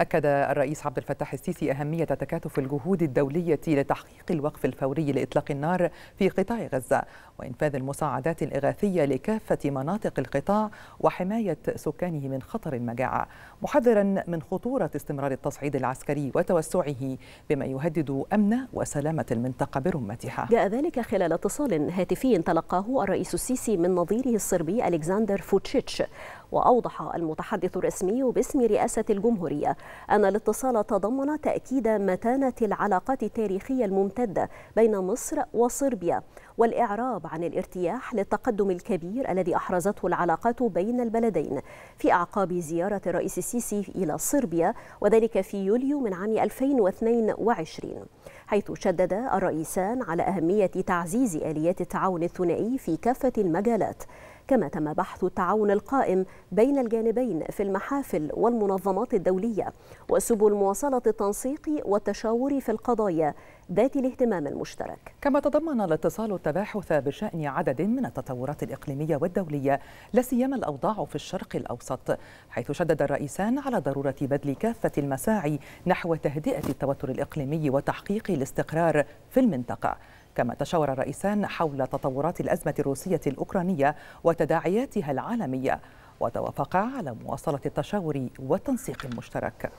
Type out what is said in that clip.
أكد الرئيس عبد الفتاح السيسي أهمية تكاتف الجهود الدولية لتحقيق الوقف الفوري لإطلاق النار في قطاع غزة وإنفاذ المساعدات الإغاثية لكافة مناطق القطاع وحماية سكانه من خطر المجاعة محذرا من خطورة استمرار التصعيد العسكري وتوسعه بما يهدد أمن وسلامة المنطقة برمتها جاء ذلك خلال اتصال هاتفي تلقاه الرئيس السيسي من نظيره الصربي ألكسندر فوتشيتش وأوضح المتحدث الرسمي باسم رئاسة الجمهورية أن الاتصال تضمن تأكيد متانة العلاقات التاريخية الممتدة بين مصر وصربيا والإعراب عن الارتياح للتقدم الكبير الذي أحرزته العلاقات بين البلدين في أعقاب زيارة الرئيس السيسي إلى صربيا وذلك في يوليو من عام 2022 حيث شدد الرئيسان على أهمية تعزيز آليات التعاون الثنائي في كافة المجالات كما تم بحث التعاون القائم بين الجانبين في المحافل والمنظمات الدولية وسبل مواصلة التنسيق والتشاور في القضايا ذات الاهتمام المشترك كما تضمن الاتصال التباحث بشأن عدد من التطورات الإقليمية والدولية لسيما الأوضاع في الشرق الأوسط حيث شدد الرئيسان على ضرورة بذل كافة المساعي نحو تهدئة التوتر الإقليمي وتحقيق الاستقرار في المنطقة كما تشاور الرئيسان حول تطورات الأزمة الروسية الأوكرانية وتداعياتها العالمية وتوافقا على مواصلة التشاور والتنسيق المشترك